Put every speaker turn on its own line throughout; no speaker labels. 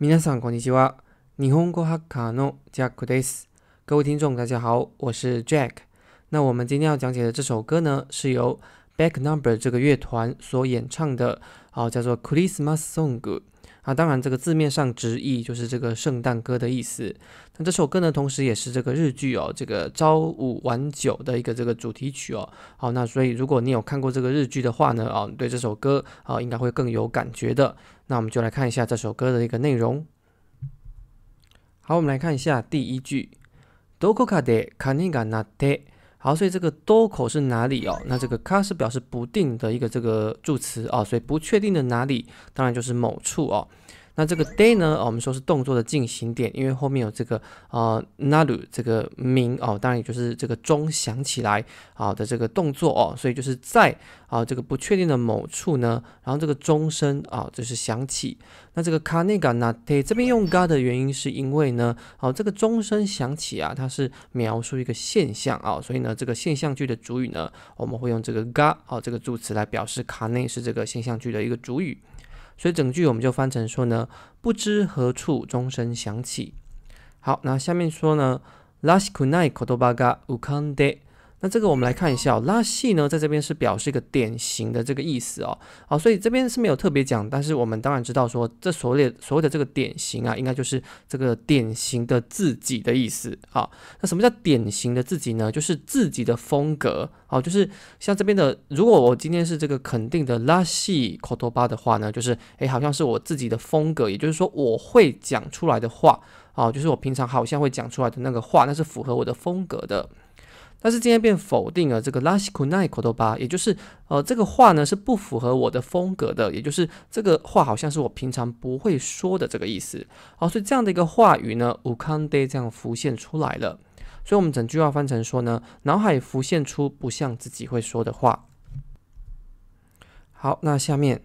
明天早上国际新闻。尼红国哈卡诺加库德斯，各位听众大家好，我是 Jack。那我们今天要讲解的这首歌呢，是由 Back Number 这个乐团所演唱的，哦，叫做 Christmas Song。那当然，这个字面上直译就是这个圣诞歌的意思。那这首歌呢，同时也是这个日剧哦，这个朝五晚九的一个这个主题曲哦。好，那所以如果你有看过这个日剧的话呢，哦，对这首歌啊，应该会更有感觉的。那我们就来看一下这首歌的一个内容。好，我们来看一下第一句。多口卡的卡尼卡纳特。好，所以这个多口是哪里哦？那这个卡是表示不定的一个这个助词哦，所以不确定的哪里，当然就是某处哦。那这个 day 呢，我们说是动作的进行点，因为后面有这个呃 n a d u 这个名哦，当然也就是这个钟响起来啊的这个动作哦，所以就是在啊这个不确定的某处呢，然后这个钟声啊就是响起。那这个 kane ga nate 这边用 ga 的原因是因为呢，哦这个钟声响起啊，它是描述一个现象啊，所以呢这个现象句的主语呢，我们会用这个 ga 好这个助词来表示卡内是这个现象句的一个主语。所以整句我们就翻成说呢，不知何处钟声响起。好，那下面说呢，ラシクナイ口頭バガ無関で。那这个我们来看一下，拉系呢，在这边是表示一个典型的这个意思哦，好，所以这边是没有特别讲，但是我们当然知道说，这所谓所谓的这个典型啊，应该就是这个典型的自己的意思啊。那什么叫典型的自己呢？就是自己的风格哦，就是像这边的，如果我今天是这个肯定的拉系口头巴的话呢，就是诶，好像是我自己的风格，也就是说我会讲出来的话啊，就是我平常好像会讲出来的那个话，那是符合我的风格的。但是今天变否定了这个拉西库奈口头巴，也就是，呃，这个话呢是不符合我的风格的，也就是这个话好像是我平常不会说的这个意思。好，所以这样的一个话语呢，无康代这样浮现出来了。所以我们整句话翻成说呢，脑海浮现出不像自己会说的话。好，那下面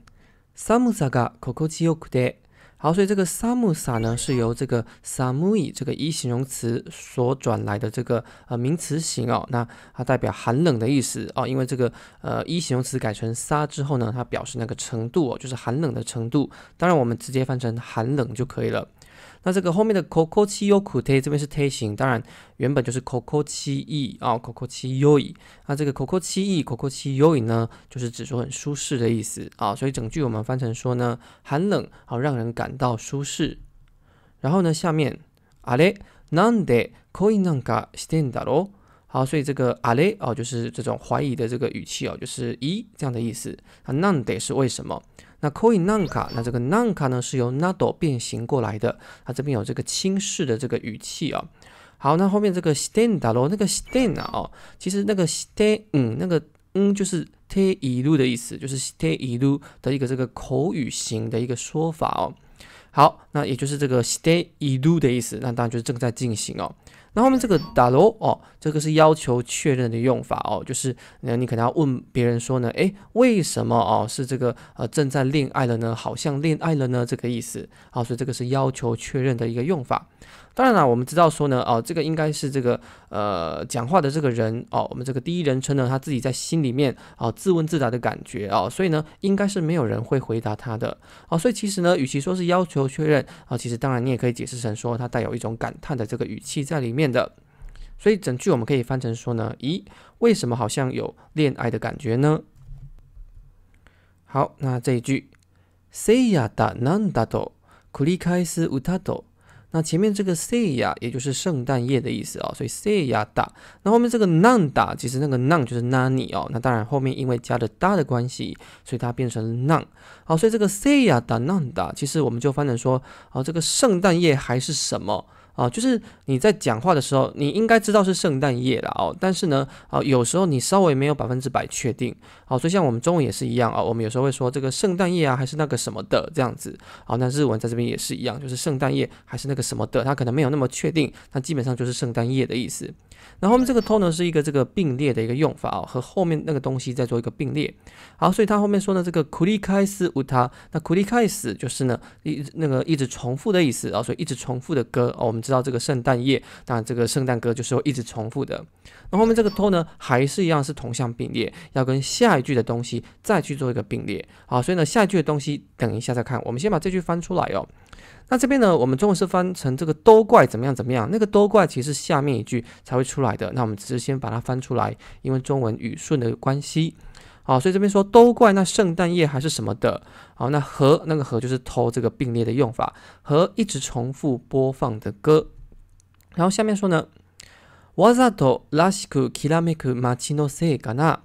萨姆萨嘎口口七又口好，所以这个 samusa 呢，是由这个 samui 这个一形容词所转来的这个呃名词型哦，那它代表寒冷的意思哦，因为这个呃一形容词改成沙之后呢，它表示那个程度哦，就是寒冷的程度，当然我们直接翻成寒冷就可以了。那这个后面的 c o c o c h i yokute 这边是 t 推型，当然原本就是 c o c o c h i e 啊 c o c o c h i yo i。那这个 c o c o c h i e c o c o c h i yo i 呢，就是指说很舒适的意思啊。所以整句我们翻成说呢，寒冷啊让人感到舒适。然后呢，下面あれなんでこういうなんかしてんだろう？好，所以这个阿雷哦，就是这种怀疑的这个语气哦，就是咦这样的意思。啊，n d で？是为什么？那 coin ン n ん卡，那这个 n n ん卡呢？是由 n ナド变形过来的。它这边有这个轻视的这个语气哦。好，那后面这个 stand ロ那个 stand 啊，其实那个 stand 嗯，那个嗯就是 te イル的意思，就是 t テイルー的一个这个口语型的一个说法哦。好，那也就是这个 stay ルー的意思，那当然就是正在进行哦。那后面这个打咯，哦，这个是要求确认的用法哦，就是那你可能要问别人说呢，诶，为什么哦是这个呃正在恋爱了呢？好像恋爱了呢这个意思啊，所以这个是要求确认的一个用法。当然了，我们知道说呢，哦，这个应该是这个，呃，讲话的这个人哦，我们这个第一人称呢，他自己在心里面哦，自问自答的感觉哦，所以呢，应该是没有人会回答他的哦，所以其实呢，与其说是要求确认啊，其实当然你也可以解释成说，他带有一种感叹的这个语气在里面的，所以整句我们可以翻成说呢，咦，为什么好像有恋爱的感觉呢？好，那这一句，せやだなんだと繰り返す歌と。那前面这个 s a y 呀，也就是圣诞夜的意思啊，所以 s a y 呀打。那后面这个 n n e 打，其实那个 n none 就是 nani 哦。那当然后面因为加的だ的关系，所以它变成 n none 好，所以这个 s 呀打 n o n e 打，其实我们就翻成说，啊，这个圣诞夜还是什么？啊，就是你在讲话的时候，你应该知道是圣诞夜了哦。但是呢，啊，有时候你稍微没有百分之百确定。好，所以像我们中文也是一样啊，我们有时候会说这个圣诞夜啊，还是那个什么的这样子。好，那日文在这边也是一样，就是圣诞夜还是那个什么的，它可能没有那么确定，它基本上就是圣诞夜的意思。然后我们这个 “to” n 呢，是一个这个并列的一个用法哦，和后面那个东西在做一个并列。好，所以它后面说呢，这个“くりかえすうた”，那“ i りかえす”就是呢一那个一直重复的意思啊，所以一直重复的歌哦，我们。知道这个圣诞夜，那这个圣诞歌就是会一直重复的。那后面这个都呢，还是一样是同向并列，要跟下一句的东西再去做一个并列好，所以呢，下一句的东西等一下再看。我们先把这句翻出来哦。那这边呢，我们中文是翻成这个都怪怎么样怎么样，那个都怪其实下面一句才会出来的。那我们只是先把它翻出来，因为中文语顺的关系。好，所以这边说都怪那圣诞夜还是什么的。好，那和那个和就是偷这个并列的用法，和一直重复播放的歌。然后下面说呢，わざとらしくきらめく町のせいかな。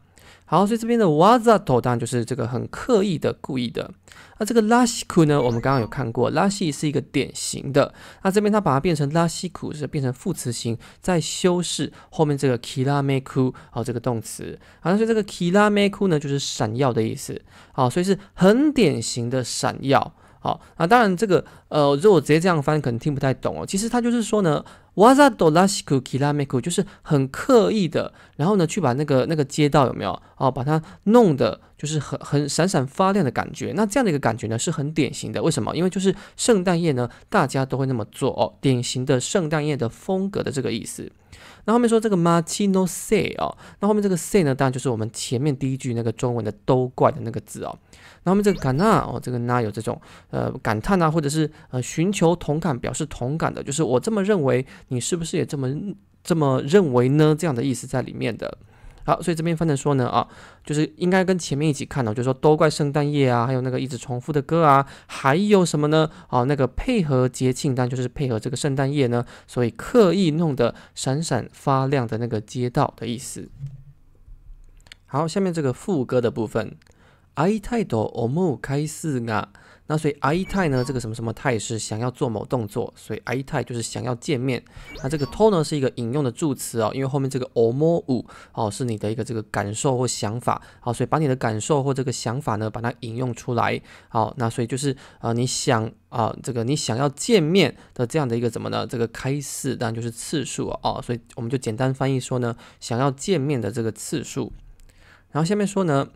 好，所以这边的 wazato 当然就是这个很刻意的、故意的。那这个拉西库呢，我们刚刚有看过，拉西是一个典型的。那这边它把它变成拉西库，是变成副词型，在修饰后面这个 k i l a キラメク哦，这个动词。好，所以这个 kilameku 呢，就是闪耀的意思。好，所以是很典型的闪耀。好，那当然这个。呃，如果我直接这样翻可能听不太懂哦。其实他就是说呢，vasa dolasku k i l a m 就是很刻意的，然后呢去把那个那个街道有没有哦，把它弄的，就是很很闪闪发亮的感觉。那这样的一个感觉呢，是很典型的。为什么？因为就是圣诞夜呢，大家都会那么做哦。典型的圣诞夜的风格的这个意思。那后面说这个 martino say 哦，那后面这个 say 呢，当然就是我们前面第一句那个中文的都怪的那个字哦。那后面这个 a na 哦，这个 na 有这种呃感叹啊，或者是。呃，寻求同感，表示同感的，就是我这么认为，你是不是也这么这么认为呢？这样的意思在里面的。好，所以这边翻成说呢，啊，就是应该跟前面一起看的，就是说都怪圣诞夜啊，还有那个一直重复的歌啊，还有什么呢？好，那个配合节庆单，就是配合这个圣诞夜呢，所以刻意弄得闪闪发亮的那个街道的意思。好，下面这个副歌的部分，I 太多，m o 开始啊。那所以 i 태呢，这个什么什么他也是想要做某动作，所以 i 태就是想要见面。那这个 to 呢是一个引用的助词哦，因为后面这个 omo u 哦是你的一个这个感受或想法，好，所以把你的感受或这个想法呢把它引用出来。好，那所以就是啊你想啊这个你想要见面的这样的一个怎么呢？这个开始当然就是次数啊。所以我们就简单翻译说呢，想要见面的这个次数。然后下面说呢。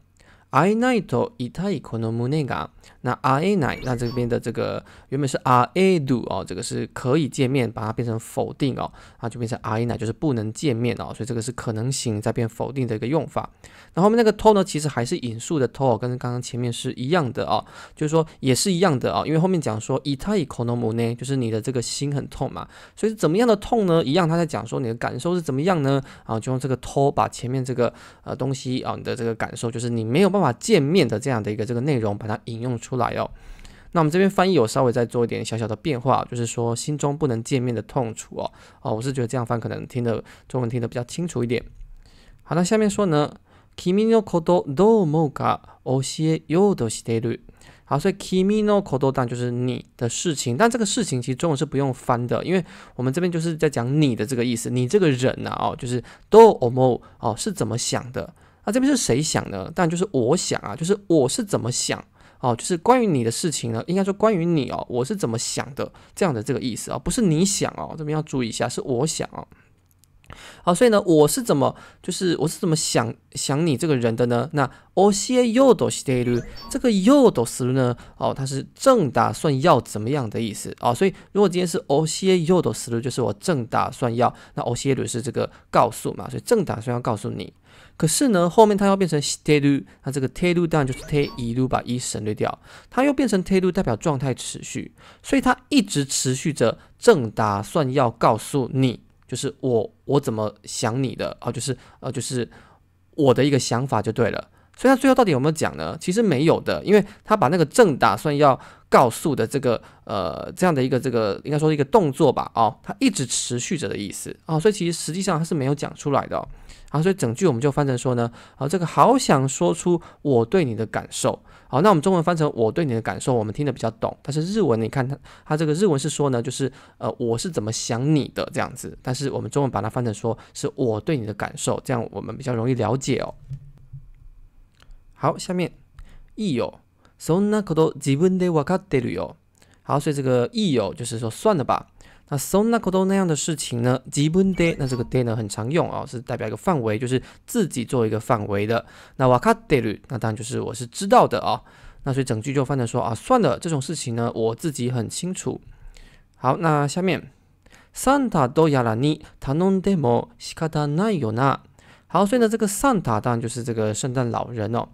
ア a ナイとイ o イコのムネが、那ア g ナイ那这边的这个原本是ア do 哦，这个是可以见面，把它变成否定哦，啊就变成アイナイ就是不能见面哦，所以这个是可能性在变否定的一个用法。那后面那个と呢，其实还是引述的と，跟刚刚前面是一样的哦，就是说也是一样的哦，因为后面讲说イ o イコのムネ就是你的这个心很痛嘛，所以怎么样的痛呢？一样他在讲说你的感受是怎么样呢？啊，就用这个と把前面这个呃东西啊，你的这个感受就是你没有办法。把见面的这样的一个这个内容把它引用出来哦。那我们这边翻译有稍微再做一点小小的变化，就是说心中不能见面的痛楚哦哦，我是觉得这样翻可能听的中文听得比较清楚一点。好那下面说呢，kimi no koto do omo ga o s i yodo s i t e r u 好，所以 kimi no koto dan 就是你的事情，但这个事情其实中文是不用翻的，因为我们这边就是在讲你的这个意思，你这个人呐哦，就是 do omo 哦是怎么想的。那这边是谁想呢？当然就是我想啊，就是我是怎么想哦，就是关于你的事情呢，应该说关于你哦，我是怎么想的这样的这个意思啊，不是你想哦，这边要注意一下，是我想哦。好，所以呢，我是怎么，就是我是怎么想想你这个人的呢？那オシエヨドシテ这个又ドシ呢？哦，它是正打算要怎么样的意思哦，所以如果今天是オシエヨドシ就是我正打算要。那オシエル是这个告诉嘛，所以正打算要告诉你。可是呢，后面它要变成 s stay do，那这个 do d o 当然就是 t テ一路把一省略掉，它又变成ス do 代表状态持续，所以它一直持续着，正打算要告诉你，就是我我怎么想你的哦，就是呃就是我的一个想法就对了。所以他最后到底有没有讲呢？其实没有的，因为他把那个正打算要告诉的这个呃这样的一个这个应该说一个动作吧，哦，他一直持续着的意思，哦，所以其实实际上他是没有讲出来的，啊，所以整句我们就翻成说呢，啊，这个好想说出我对你的感受，好，那我们中文翻成我对你的感受，我们听得比较懂，但是日文你看他他这个日文是说呢，就是呃我是怎么想你的这样子，但是我们中文把它翻成说是我对你的感受，这样我们比较容易了解哦。好，下面、意友、そんなこと自分でわかったりよ。好，所以这个意友就是说，算了吧。那そんなこと那样的事情呢，自分で那这个で呢很常用啊，是代表一个范围，就是自己做一个范围的。那わかったり、那当然就是我是知道的啊。那所以整句就翻成说啊，算了，这种事情呢我自己很清楚。好，那下面、サンタ・ドヤラニ、タノデモ、しかたないよな。好，所以呢，这个 Santa 当然就是这个圣诞老人哦。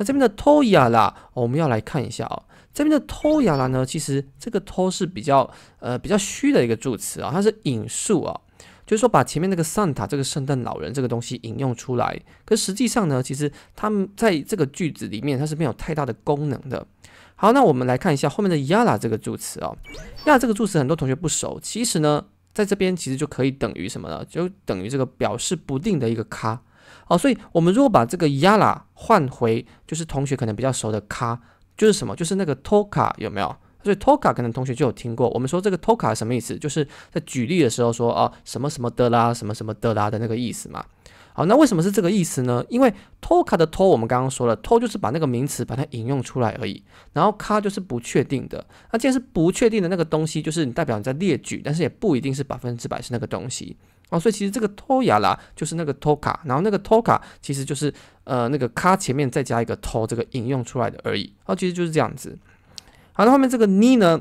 那这边的 toya 啦，我们要来看一下啊，这边的 toya 啦呢，其实这个 to 是比较呃比较虚的一个助词啊，它是引述啊，就是说把前面那个 Santa 这个圣诞老人这个东西引用出来，可实际上呢，其实它在这个句子里面它是没有太大的功能的。好，那我们来看一下后面的 ya l a 这个助词啊，ya 这个助词很多同学不熟，其实呢，在这边其实就可以等于什么呢？就等于这个表示不定的一个咖。哦，所以我们如果把这个 yala 换回，就是同学可能比较熟的 ca，就是什么，就是那个 t o k a 有没有？所以 t o k a 可能同学就有听过。我们说这个 t o k a 什么意思？就是在举例的时候说啊，什么什么的啦，什么什么的啦的那个意思嘛。好，那为什么是这个意思呢？因为 t o k a 的 to 我们刚刚说了，to 就是把那个名词把它引用出来而已。然后 ca 就是不确定的。那既然是不确定的那个东西，就是你代表你在列举，但是也不一定是百分之百是那个东西。哦，所以其实这个托雅拉就是那个托卡，然后那个托卡其实就是呃那个卡前面再加一个头，这个引用出来的而已。哦，其实就是这样子。好，那后面这个 ni 呢？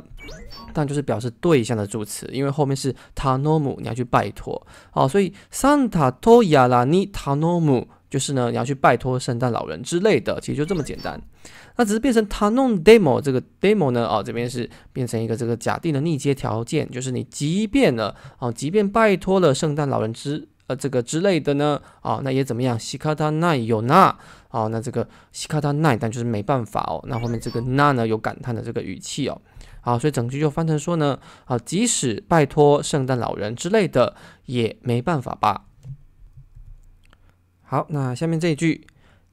当然就是表示对象的助词，因为后面是塔诺姆，你要去拜托。哦，所以 Santa 托雅拉你他诺姆。就是呢，你要去拜托圣诞老人之类的，其实就这么简单。那只是变成它弄 demo 这个 demo 呢，哦，这边是变成一个这个假定的逆接条件，就是你即便呢，哦，即便拜托了圣诞老人之，呃，这个之类的呢，哦，那也怎么样？西卡他奈有那，哦，那这个西卡他奈，但就是没办法哦。那后面这个那呢，有感叹的这个语气哦。好，所以整句就翻成说呢，啊，即使拜托圣诞老人之类的，也没办法吧。好，那下面这一句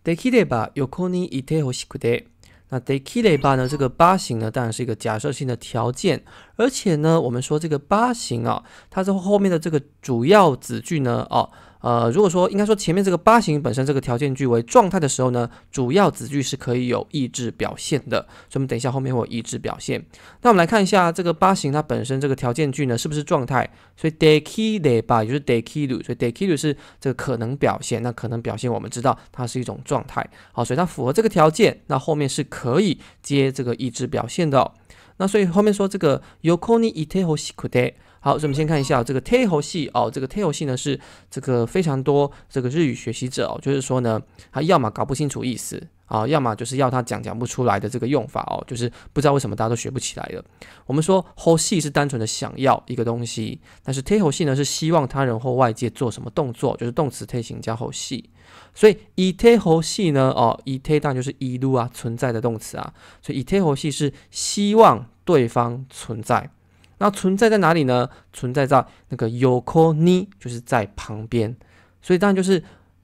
，deki de ba yokoni ite h o shiku de。那 deki de ba 呢？这个八型呢，当然是一个假设性的条件。而且呢，我们说这个八型啊，它这后面的这个主要子句呢，哦。呃，如果说应该说前面这个八型本身这个条件句为状态的时候呢，主要子句是可以有意志表现的，所以我们等一下后面会有意志表现。那我们来看一下这个八型它本身这个条件句呢是不是状态？所以 deki d e b y 也就是 deki d u 所以 deki d u 是这个可能表现。那可能表现我们知道它是一种状态，好，所以它符合这个条件，那后面是可以接这个意志表现的。那所以后面说这个 yokoni ite h o s i k u de。好，所以我们先看一下这个 tail 系哦，这个 tail 系呢是这个非常多这个日语学习者哦，就是说呢，他要么搞不清楚意思啊，要么就是要他讲讲不出来的这个用法哦，就是不知道为什么大家都学不起来的。我们说 ho 系是单纯的想要一个东西，但是 tail 系呢是希望他人或外界做什么动作，就是动词推形加 ho 系，所以以 tail 系呢哦，以 tail 就是一 d 啊存在的动词啊，所以 tail 系是希望对方存在。那存在在哪里呢？存在在那个有空呢，就是在旁边。所以当然就是，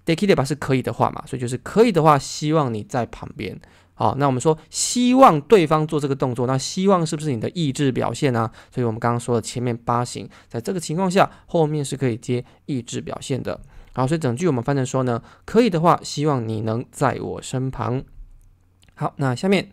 できれば是可以的话嘛，所以就是可以的话，希望你在旁边。好，那我们说希望对方做这个动作，那希望是不是你的意志表现呢？所以我们刚刚说的前面八型，在这个情况下，后面是可以接意志表现的。好，所以整句我们翻译说呢，可以的话，希望你能在我身旁。好，那下面。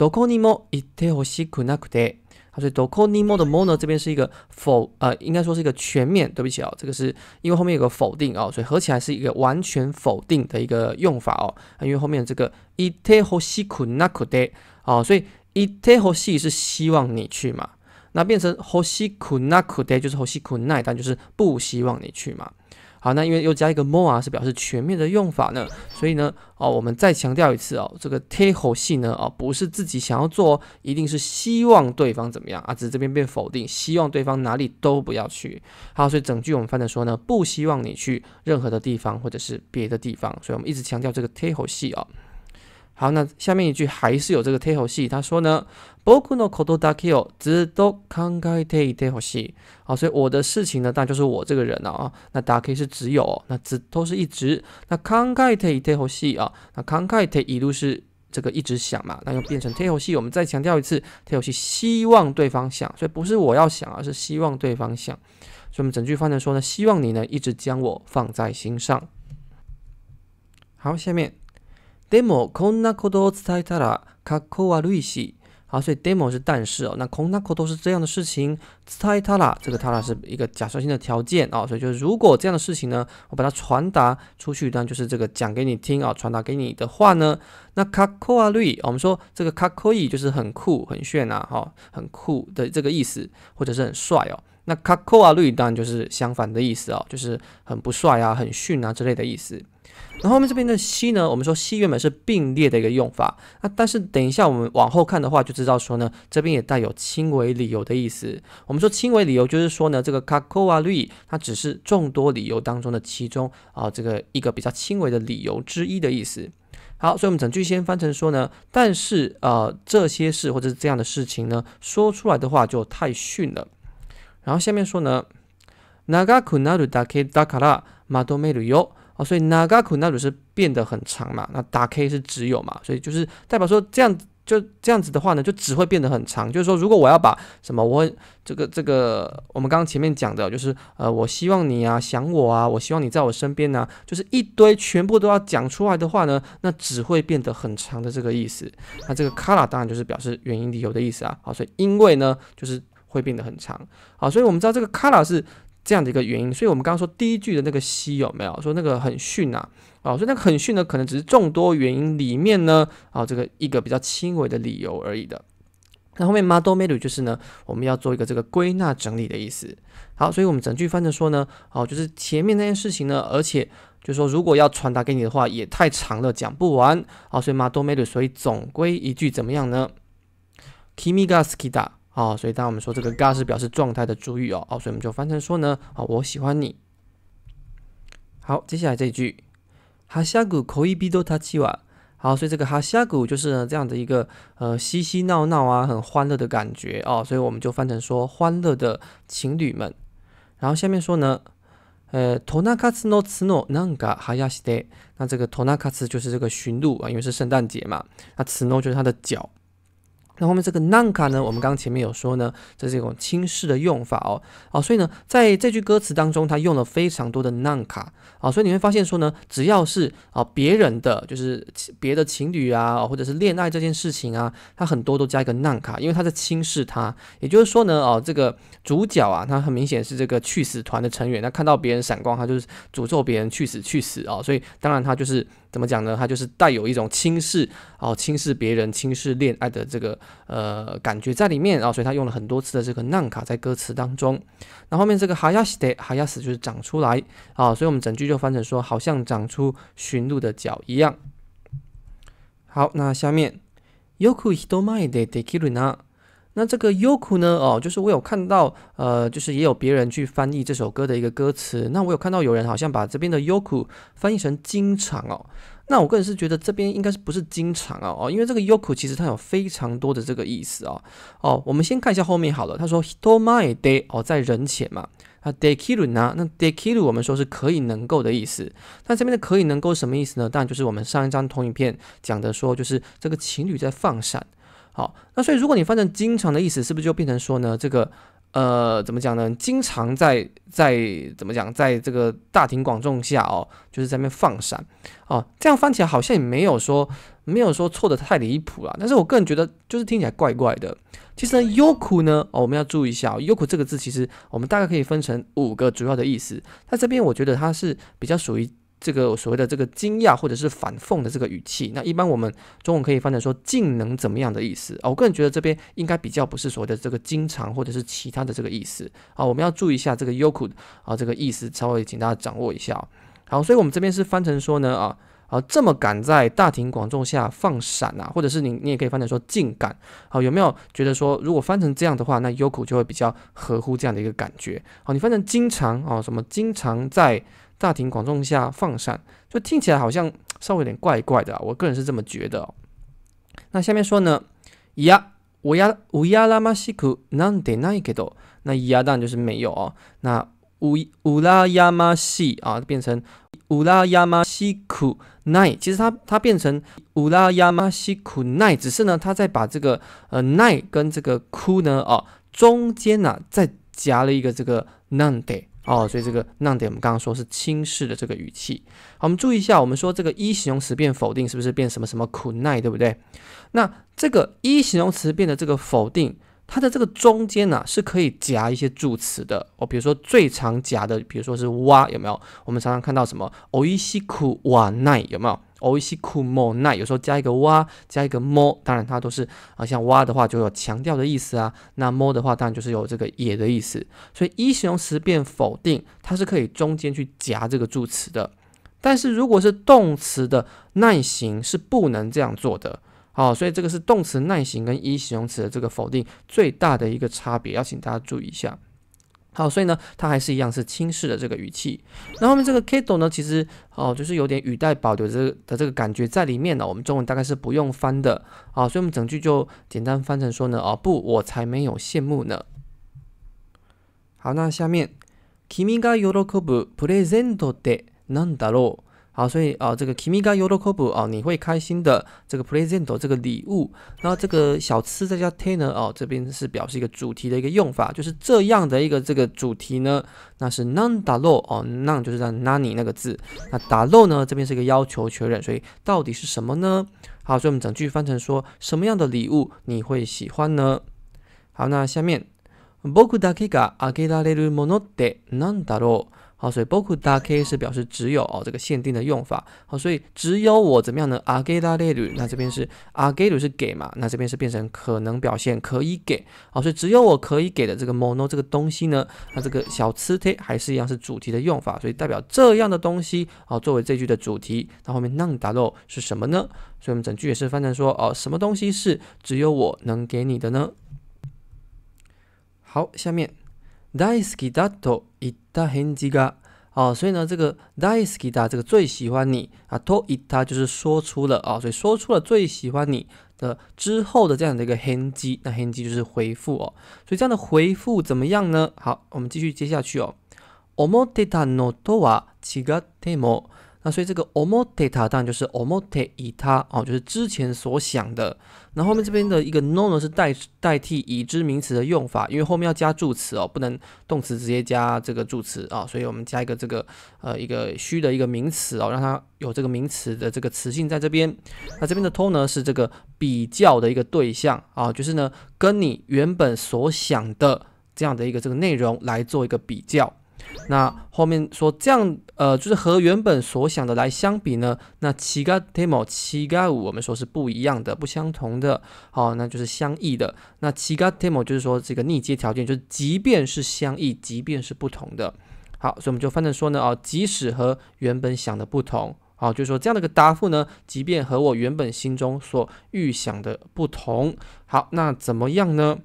Tokonimo itehoshi kunakude。啊，所以 Tokonimo 的 mono 这边是一个否，呃，应该说是一个全面。对不起哦，这个是因为后面有个否定哦，所以合起来是一个完全否定的一个用法哦。因为后面这个 itehoshi kunakude 哦，所以 itehoshi 是希望你去嘛，那变成 hoshikunakude 就是 hoshikunai，但就是不希望你去嘛。好，那因为又加一个 more 是表示全面的用法呢，所以呢，哦，我们再强调一次哦，这个 take 系呢，哦，不是自己想要做，一定是希望对方怎么样啊，只是这边被否定，希望对方哪里都不要去。好，所以整句我们翻的说呢，不希望你去任何的地方或者是别的地方，所以我们一直强调这个 take 系啊。好，那下面一句还是有这个 take 系，他说呢。僕の口でだけよずっと慷慨て言ってほしい。啊，所以我的事情呢，当然就是我这个人了啊。那大家可以是只有，那只都是一直，那慷慨て言ってほしい啊，那慷慨て一路是这个一直想嘛，那又变成てほしい。我们再强调一次，てほしい希望对方想，所以不是我要想，而是希望对方想。所以我们整句翻译说呢，希望你能一直将我放在心上。好下面，でもこんなことを伝えたら格好悪いし。好，所以 demo 是但是哦，那 o 空那 o 都是这样的事情。tata，这个 tata 是一个假设性的条件啊，所以就是如果这样的事情呢，我把它传达出去，当然就是这个讲给你听啊，传达给你的话呢，那 kakoi，我们说这个 kakoi 就是很酷很炫啊，哈，很酷的这个意思，或者是很帅哦。那 kakoi，当然就是相反的意思啊，就是很不帅啊，很逊啊之类的意思。然后我们这边的“西”呢，我们说“西”原本是并列的一个用法那但是等一下我们往后看的话，就知道说呢，这边也带有轻微理由的意思。我们说轻微理由就是说呢，这个 “kakoa ri” 它只是众多理由当中的其中啊这个一个比较轻微的理由之一的意思。好，所以我们整句先翻成说呢，但是呃这些事或者是这样的事情呢，说出来的话就太逊了。然后下面说呢，nagakuna da ke dakara madome r y 所以，nagaku 那就是变得很长嘛。那 da k 是只有嘛，所以就是代表说这样就这样子的话呢，就只会变得很长。就是说，如果我要把什么我这个这个，我们刚刚前面讲的就是呃，我希望你啊，想我啊，我希望你在我身边呢，就是一堆全部都要讲出来的话呢，那只会变得很长的这个意思。那这个 kara 当然就是表示原因理由的意思啊。好，所以因为呢，就是会变得很长。好，所以我们知道这个 kara 是。这样的一个原因，所以我们刚刚说第一句的那个“西有没有说那个很逊啊？哦，所以那个很逊呢，可能只是众多原因里面呢，哦，这个一个比较轻微的理由而已的。那后面“まとめると”就是呢，我们要做一个这个归纳整理的意思。好，所以我们整句翻成说呢，哦，就是前面那件事情呢，而且就说如果要传达给你的话也太长了，讲不完。哦，所以“马多梅鲁，所以总归一句怎么样呢？skida，哦，所以当我们说这个 a 是表示状态的主语哦，哦，所以我们就翻成说呢，啊，我喜欢你。好，接下来这句、ハシア口いっぱいと立好，所以这个哈シア就是这样的一个呃嬉嬉闹闹啊，很欢乐的感觉哦，所以我们就翻成说欢乐的情侣们。然后下面说呢，呃，トナカツノチノなんかはやし那这个トナカツ就是这个驯鹿啊，因为是圣诞节嘛，那チノ就是它的脚。那后面这个 nanka 呢？我们刚前面有说呢，这是一种轻视的用法哦。哦，所以呢，在这句歌词当中，他用了非常多的 nanka 啊，所以你会发现说呢，只要是啊别人的，就是别的情侣啊，或者是恋爱这件事情啊，他很多都加一个 nanka，因为他在轻视他。也就是说呢，哦，这个主角啊，他很明显是这个去死团的成员，他看到别人闪光，他就是诅咒别人去死，去死哦。所以当然他就是。怎么讲呢？它就是带有一种轻视哦，轻视别人、轻视恋爱的这个呃感觉在里面啊，所以他用了很多次的这个“难卡”在歌词当中。那后面这个“哈亚斯”、“的哈亚斯”就是长出来啊，所以我们整句就翻成说，好像长出驯鹿的角一样。好，那下面“よく人前でできるな”。那这个 yoku 呢？哦，就是我有看到，呃，就是也有别人去翻译这首歌的一个歌词。那我有看到有人好像把这边的 yoku 翻译成经常哦。那我个人是觉得这边应该是不是经常啊？哦，因为这个 yoku 其实它有非常多的这个意思哦。哦，我们先看一下后面好了。他说 hito mai de 哦，在人前嘛。啊，dekiru 呢？那 dekiru 我们说是可以能够的意思。那这边的可以能够什么意思呢？当然就是我们上一张同影片讲的说，就是这个情侣在放闪。好，那所以如果你翻成经常的意思，是不是就变成说呢？这个，呃，怎么讲呢？经常在在怎么讲，在这个大庭广众下哦，就是在那边放闪哦，这样翻起来好像也没有说没有说错的太离谱了。但是我个人觉得，就是听起来怪怪的。其实呢优酷呢，哦，我们要注意一下，优酷这个字其实我们大概可以分成五个主要的意思。那这边我觉得它是比较属于。这个所谓的这个惊讶或者是反讽的这个语气，那一般我们中文可以翻成说“竟能怎么样的意思”啊。我个人觉得这边应该比较不是所谓的这个经常或者是其他的这个意思啊。我们要注意一下这个 y o k u 啊，这个意思稍微请大家掌握一下。好，所以我们这边是翻成说呢啊啊这么敢在大庭广众下放闪啊，或者是你你也可以翻成说“竟敢”啊。有没有觉得说如果翻成这样的话，那 y o k u 就会比较合乎这样的一个感觉啊？你翻成“经常”啊，什么经常在？大庭广众下放闪，就听起来好像稍微有点怪怪的，啊，我个人是这么觉得。那下面说呢，呀，乌呀乌呀拉马西苦，难得奈给多。那一当蛋就是没有哦。那乌乌拉呀马西啊，变成乌拉呀马西苦奈。其实它它变成乌拉呀马西苦奈，只是呢，它在把这个呃奈跟这个库呢啊中间呢再夹了一个这个难得。哦，所以这个难点我们刚刚说是轻视的这个语气。好，我们注意一下，我们说这个一形容词变否定是不是变什么什么苦耐，对不对？那这个一形容词变的这个否定，它的这个中间呢是可以夹一些助词的。哦，比如说最常夹的，比如说是哇，有没有？我们常常看到什么 oishiku wa 有没有？有些苦 more night，有时候加一个哇，加一个 more，当然它都是啊，像哇的话就有强调的意思啊，那 more 的话当然就是有这个也的意思，所以一形容词变否定，它是可以中间去夹这个助词的，但是如果是动词的耐型是不能这样做的，好，所以这个是动词耐型跟一形容词的这个否定最大的一个差别，要请大家注意一下。好，所以呢，它还是一样是轻视的这个语气。那后面这个 kado 呢，其实哦，就是有点语带保留这的这个感觉在里面呢。我们中文大概是不用翻的啊，所以我们整句就简单翻成说呢，哦，不，我才没有羡慕呢。好，那下面，君が喜ぶプレゼントってなんだろう。好，所以啊，这个 kimi ga yodo k o b u 啊，你会开心的。这个 p r e s e n t 这个礼物，那这个小吃再加 tuna 哦，这边是表示一个主题的一个用法，就是这样的一个这个主题呢，那是 nan daro 哦，nan 就是让 nani 那个字，那 daro 呢这边是一个要求确认，所以到底是什么呢？好，所以我们整句翻成说什么样的礼物你会喜欢呢？好，那下面 boku dake ga ake dareru mono de nan daro。好，所以包括大 K 是表示只有哦这个限定的用法。好，所以只有我怎么样呢？e げだれる，那这边是あげる是给嘛？那这边是变成可能表现可以给。好，所以只有我可以给的这个 mono 这个东西呢，那这个小吃贴还是一样是主题的用法，所以代表这样的东西好，作为这句的主题。那后面なんだろう是什么呢？所以我们整句也是翻成说哦，什么东西是只有我能给你的呢？好，下面大好きだと一。大ヘンジが，哦，所以呢，这个大好きだ，这个最喜欢你啊，と ita 就是说出了啊，所以说出了最喜欢你的之后的这样的一个ヘンジ，那ヘンジ就是回复哦，所以这样的回复怎么样呢？好，我们继续接下去哦。おもてたのとは t e m o 那所以这个 omote 它当就是 omote 以它哦，就是之前所想的。那后面这边的一个 n o n 是代代替已知名词的用法，因为后面要加助词哦，不能动词直接加这个助词啊，所以我们加一个这个呃一个虚的一个名词哦，让它有这个名词的这个词性在这边。那这边的 to 呢是这个比较的一个对象啊，就是呢跟你原本所想的这样的一个这个内容来做一个比较。那后面说这样，呃，就是和原本所想的来相比呢，那七加七加五，我们说是不一样的，不相同的，好，那就是相异的。那七加七加五就是说这个逆接条件，就是即便是相异，即便是不同的。好，所以我们就反正说呢，啊，即使和原本想的不同，好，就是说这样的一个答复呢，即便和我原本心中所预想的不同，好，那怎么样呢？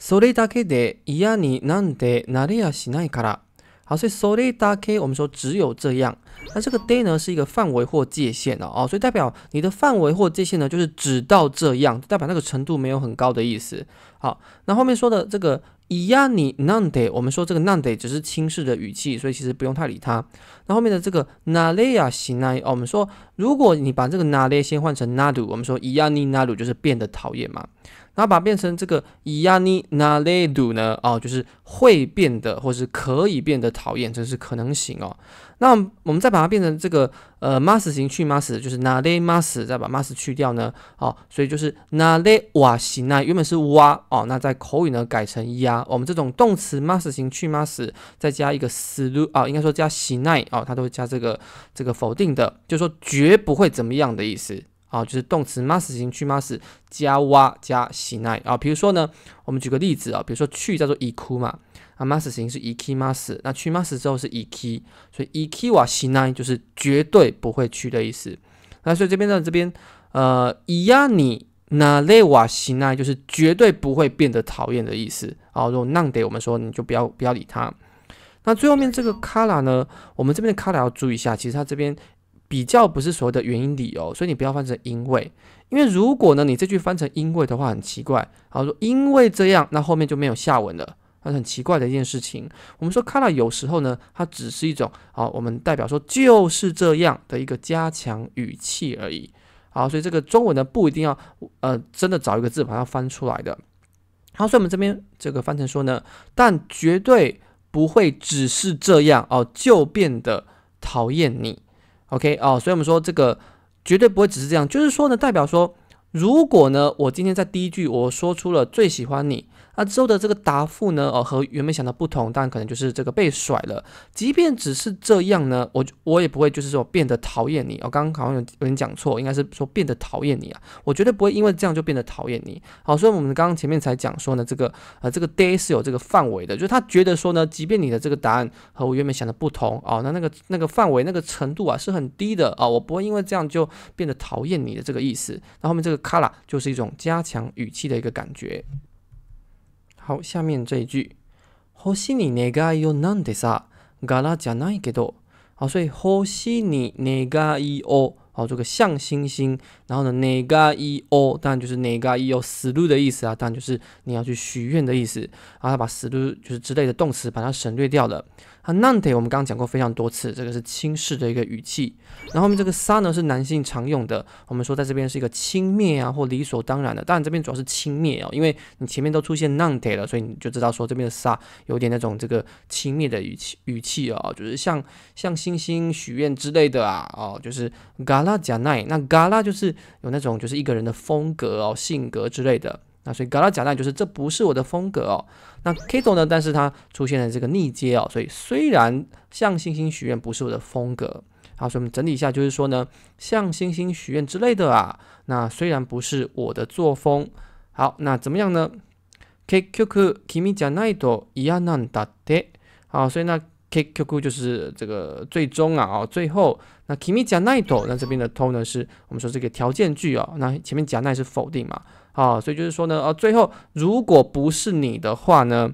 それだけで嫌になんで慣れやしないから。好，所以 so l e da k 我们说只有这样，那这个 d a y 呢是一个范围或界限的哦，所以代表你的范围或界限呢就是只到这样，代表那个程度没有很高的意思。好，那后面说的这个 iya ni nande 我们说这个 nande 只是轻视的语气，所以其实不用太理它。那后面的这个 na le ya xi na 哦，我们说如果你把这个 na le 先换成 na du，我们说 iya ni na du 就是变得讨厌嘛。那把变成这个伊亚尼那雷度呢？哦，就是会变得，或是可以变得讨厌，这是可能性哦。那我们再把它变成这个呃 mas 型去 mas，就是那雷 mas，再把 mas 去掉呢？哦，所以就是那雷哇型呢，原本是哇哦，那在口语呢改成呀。我们这种动词 mas 型去 mas，再加一个 salu 啊，应该说加しない它都会加这个这个否定的，就说绝不会怎么样的意思。啊，就是动词 m a s t 形去 m a s t 加哇加しない啊。比如说呢，我们举个例子啊，比如说去叫做 iku 嘛，啊 m a s t 形是 iki m a s t 那去 m a s t 之后是 iki，所以 iki w 喜 s 就是绝对不会去的意思。那所以这边呢这边呃，ya ni n a l e wa i n a 就是绝对不会变得讨厌的意思啊。如果 nande 我们说你就不要不要理他。那最后面这个 kara 呢，我们这边的 kara 要注意一下，其实它这边。比较不是所谓的原因理由，所以你不要翻成因为，因为如果呢，你这句翻成因为的话，很奇怪。好，说因为这样，那后面就没有下文了，那很奇怪的一件事情。我们说，看 r 有时候呢，它只是一种好，我们代表说就是这样的一个加强语气而已。好，所以这个中文呢，不一定要呃真的找一个字把它翻出来的。好，所以我们这边这个翻成说呢，但绝对不会只是这样哦，就变得讨厌你。OK 哦，所以我们说这个绝对不会只是这样，就是说呢，代表说，如果呢，我今天在第一句我说出了最喜欢你。那之后的这个答复呢？哦，和原本想的不同，但可能就是这个被甩了。即便只是这样呢，我我也不会就是说变得讨厌你。哦，刚刚好像有有点讲错，应该是说变得讨厌你啊，我绝对不会因为这样就变得讨厌你。好，所以我们刚刚前面才讲说呢，这个呃这个 day 是有这个范围的，就是他觉得说呢，即便你的这个答案和我原本想的不同啊，那那个那个范围那个程度啊是很低的啊，我不会因为这样就变得讨厌你的这个意思。那后面这个 color 就是一种加强语气的一个感觉。好，下面这一句，星に願いをなんてさ、ガラじゃないけど。好，所以星に願いを，好这个像星星，然后呢，願いを，当然就是願い有死路的意思啊，当然就是你要去许愿的意思，然后把死路就是之类的动词把它省略掉了。啊，なんて我们刚刚讲过非常多次，这个是轻视的一个语气。然后我面这个さ呢是男性常用的，我们说在这边是一个轻蔑啊或理所当然的。当然这边主要是轻蔑哦，因为你前面都出现なんて了，所以你就知道说这边的さ有点那种这个轻蔑的语气语气哦，就是像像星星许愿之类的啊哦，就是 gala 加奈，那 gala 就是有那种就是一个人的风格哦性格之类的。那所以搞到假奈就是这不是我的风格哦。那 Kato 呢？但是它出现了这个逆接哦，所以虽然向星星许愿不是我的风格，好，所以我们整理一下，就是说呢，向星星许愿之类的啊，那虽然不是我的作风，好，那怎么样呢？結局キミが無いと嫌なんだって。好，所以那結局就是这个最终啊哦，最后那キミが無いと那这边的 to 呢是我们说这个条件句哦，那前面加奈是否定嘛。啊，所以就是说呢，啊，最后如果不是你的话呢，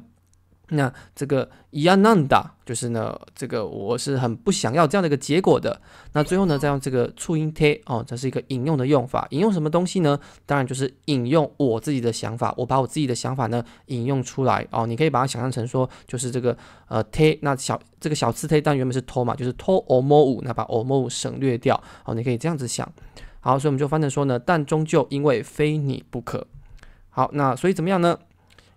那这个一样难打，就是呢，这个我是很不想要这样的一个结果的。那最后呢，再用这个促音贴哦，这是一个引用的用法，引用什么东西呢？当然就是引用我自己的想法，我把我自己的想法呢引用出来哦。你可以把它想象成说，就是这个呃，贴那小这个小刺贴，但原本是偷嘛，就是偷 o m 五，那把 o m 五省略掉哦，你可以这样子想。好，所以我们就翻成说呢，但终究因为非你不可。好，那所以怎么样呢？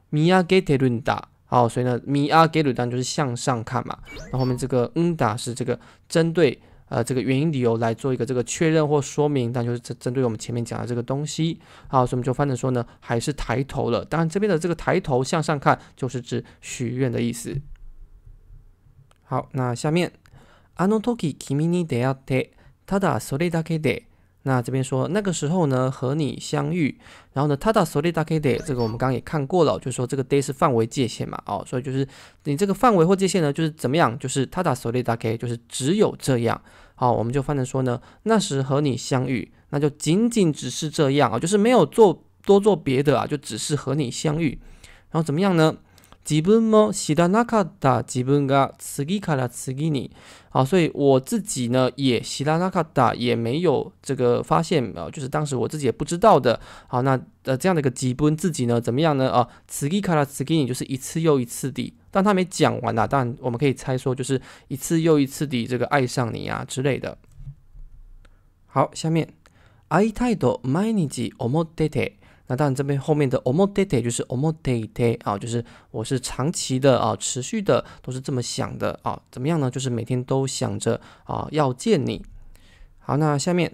米亚给テ伦达。好，所以呢，米亚给ル达就是向上看嘛。那后面这个嗯达是这个针对呃这个原因理由来做一个这个确认或说明，但就是针针对我们前面讲的这个东西。好，所以我们就翻成说呢，还是抬头了。当然这边的这个抬头向上看就是指许愿的意思。好，那下面あのと君に出会って、ただそれだけで。那这边说那个时候呢，和你相遇，然后呢，tada solida k d 这个我们刚刚也看过了，就是说这个 d a y 是范围界限嘛，哦，所以就是你这个范围或界限呢，就是怎么样，就是 tada solida k，就是只有这样，好，我们就翻成说呢，那时和你相遇，那就仅仅只是这样啊，就是没有做多做别的啊，就只是和你相遇，然后怎么样呢？自分も知らなかった自分が次から次に啊，所以我自己呢也西达那卡达也没有这个发现啊，就是当时我自己也不知道的。好，那呃这样的一个基本自己呢怎么样呢啊？次から次に就是一次又一次的，但他没讲完啊，但我们可以猜说就是一次又一次的这个爱上你啊之类的。好，下面爱は毎日思ってて。那当然，这边后面的 o m o t e t e 就是 o m o t e t e 啊，就是我是长期的啊，持续的都是这么想的啊，怎么样呢？就是每天都想着啊要见你。好，那下面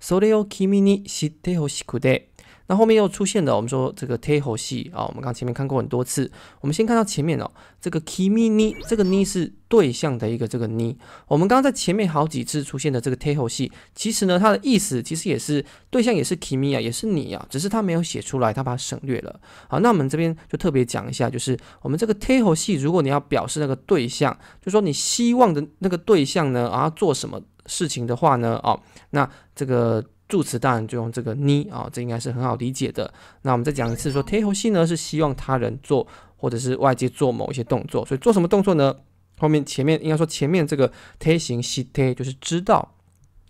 sore o kimi ni shitte o shukude。那后面又出现的，我们说这个 t 贴喉系啊，我们刚前面看过很多次。我们先看到前面哦，这个 kimini，这个 ni 是对象的一个这个 ni。我们刚刚在前面好几次出现的这个 t 贴喉系，其实呢，它的意思其实也是对象也是 k i m i 啊，也是你啊，只是它没有写出来，它把它省略了。好，那我们这边就特别讲一下，就是我们这个 t 贴喉系，如果你要表示那个对象，就说你希望的那个对象呢啊做什么事情的话呢，哦，那这个。助词当然就用这个呢啊，这应该是很好理解的。那我们再讲一次，说 take 后系呢是希望他人做或者是外界做某一些动作，所以做什么动作呢？后面前面应该说前面这个 t 形系贴就是知道，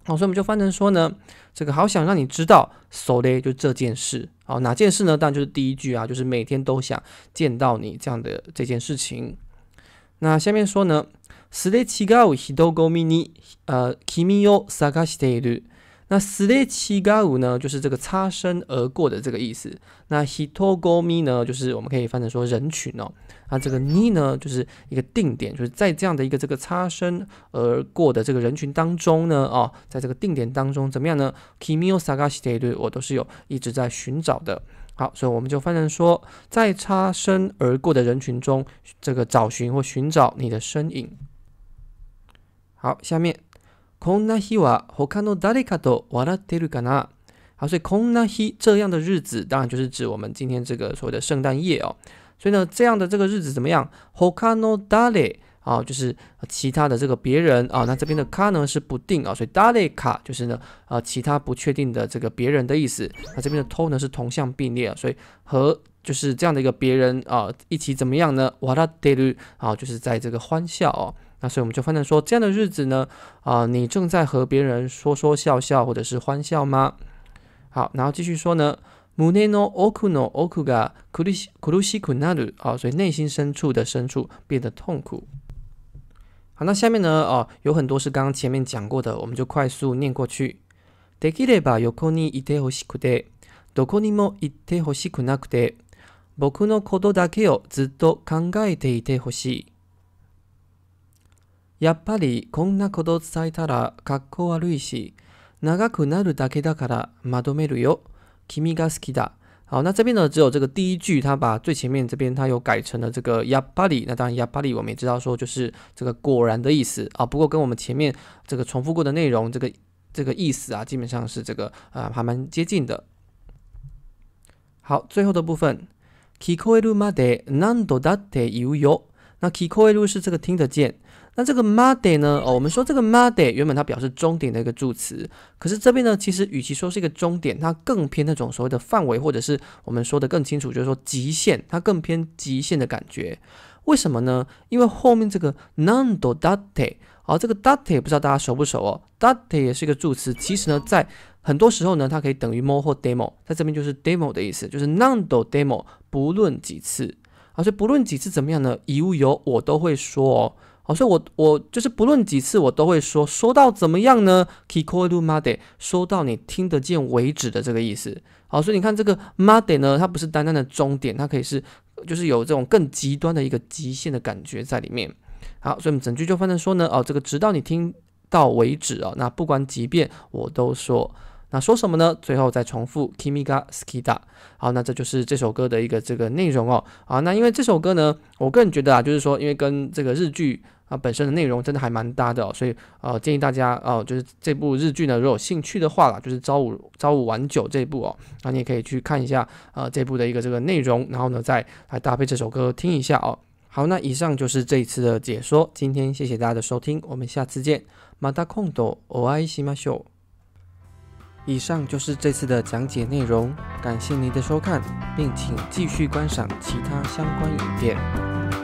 好，所以我们就翻成说呢，这个好想让你知道，所以就这件事，好哪件事呢？当然就是第一句啊，就是每天都想见到你这样的这件事情。那下面说呢，すれ違う人込みに、啊、君を捜している。那斯列七嘎五呢，就是这个擦身而过的这个意思。那ヒトゴミ呢，就是我们可以翻成说人群哦。那这个 ni 呢，就是一个定点，就是在这样的一个这个擦身而过的这个人群当中呢，哦，在这个定点当中怎么样呢？キミ a さがしてい对我都是有一直在寻找的。好，所以我们就翻成说，在擦身而过的人群中，这个找寻或寻找你的身影。好，下面。こんな日は他の誰かと笑ってるかな。好，所以こんな日这样的日子，当然就是指我们今天这个所谓的圣诞夜哦。所以呢，这样的这个日子怎么样？他の誰啊，就是其他的这个别人啊。那这边的カ呢是不定啊，所以誰か就是呢啊其他不确定的这个别人的意思。那这边的と呢是同向并列，所以和就是这样的一个别人啊一起怎么样呢？笑ってる啊，就是在这个欢笑哦。那所以我们就判断说，这样的日子呢，啊，你正在和别人说说笑笑，或者是欢笑吗？好，然后继续说呢，むねのおくのおくが苦りし苦るし苦なる。啊，所以内心深处的深处变得痛苦。好，那下面呢，啊，有很多是刚刚前面讲过的，我们就快速念过去。できるばよこにいてほしいくて、どこにもいてほしいくなくて、僕のことだけをずっと考えていてほしい。やっぱりこんなこと伝えたら格好悪いし、長くなるだけだからまとめるよ。君が好きだ。好，那这边呢，只有这个第一句，他把最前面这边他有改成了这个 yapari。那当然 y a p a i 我们也知道说就是这个果然的意思啊。不过跟我们前面这个重复过的内容，这个这个意思啊，基本上是这个啊、呃、还蛮接近的。好，最后的部分，聞こえるまで何度だって言うよ。那聞こえる是这个听得见。那这个 m d y 呢？哦，我们说这个 m d y 原本它表示终点的一个助词，可是这边呢，其实与其说是一个终点，它更偏那种所谓的范围，或者是我们说的更清楚，就是说极限，它更偏极限的感觉。为什么呢？因为后面这个 nando 난도다 y 哦，这个 d t y 不知道大家熟不熟哦，d t y 也是一个助词，其实呢，在很多时候呢，它可以等于 more 或 demo，在这边就是 demo 的意思，就是 n 난도 demo，不论几次，而、所不论几次怎么样呢，一物有我都会说哦。哦，所以，我我就是不论几次，我都会说，说到怎么样呢？Kikoelu mada，说到你听得见为止的这个意思。好，所以你看这个 mada 呢，它不是单单的终点，它可以是，就是有这种更极端的一个极限的感觉在里面。好，所以我们整句就翻成说呢，哦，这个直到你听到为止啊，那不管即便我都说。那说什么呢？最后再重复 Kimiga skida。好，那这就是这首歌的一个这个内容哦。啊，那因为这首歌呢，我个人觉得啊，就是说，因为跟这个日剧啊本身的内容真的还蛮搭的，所以呃，建议大家哦，就是这部日剧呢，如果有兴趣的话，啦，就是《朝五朝五晚九》这部哦，那你也可以去看一下呃这部的一个这个内容，然后呢，再来搭配这首歌听一下哦。好，那以上就是这一次的解说。今天谢谢大家的收听，我们下次见。また今度お会いしましょう。以上就是这次的讲解内容，感谢您的收看，并请继续观赏其他相关影片。